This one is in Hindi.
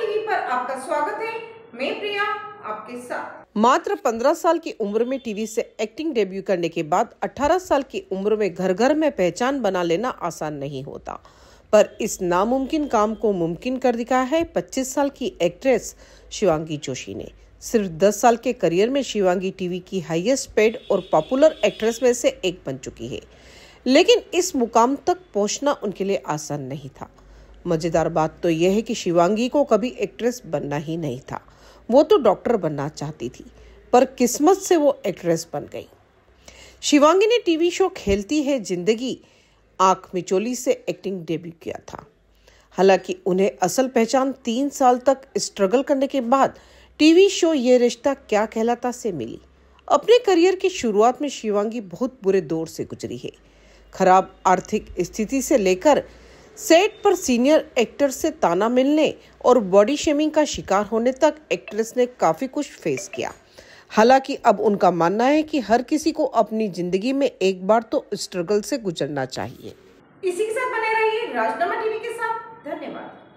टीवी पर आपका स्वागत है मैं प्रिया आपके साथ मात्र 15 साल की उम्र में टीवी से एक्टिंग डेब्यू करने के बाद 18 साल की उम्र में घर घर में पहचान बना लेना आसान नहीं होता पर इस नामुमकिन काम को मुमकिन कर दिखा है 25 साल की एक्ट्रेस शिवांगी जोशी ने सिर्फ 10 साल के करियर में शिवांगी टीवी की हाईएस्ट पेड और पॉपुलर एक्ट्रेस में से एक बन चुकी है लेकिन इस मुकाम तक पहुंचना उनके लिए आसान नहीं था मज़ेदार बात तो यह है कि शिवांगी को कभी एक्ट्रेस बनना ही नहीं था वो तो डॉक्टर बनना चाहती थी पर किस्मत से वो एक्ट्रेस बन गई शिवांगी ने टीवी शो खेलती है जिंदगी आंख मिचोली से एक्टिंग डेब्यू किया था हालांकि उन्हें असल पहचान तीन साल तक स्ट्रगल करने के बाद टीवी शो ये रिश्ता क्या कहलाता से मिली अपने करियर की शुरुआत में शिवांगी बहुत बुरे दौर से गुजरी है खराब आर्थिक स्थिति से लेकर सेट पर सीनियर एक्टर से ताना मिलने और बॉडी शेमिंग का शिकार होने तक एक्ट्रेस ने काफ़ी कुछ फेस किया हालांकि अब उनका मानना है कि हर किसी को अपनी जिंदगी में एक बार तो स्ट्रगल से गुजरना चाहिए इसी के साथ बने रहिए राजनामा टीवी के साथ धन्यवाद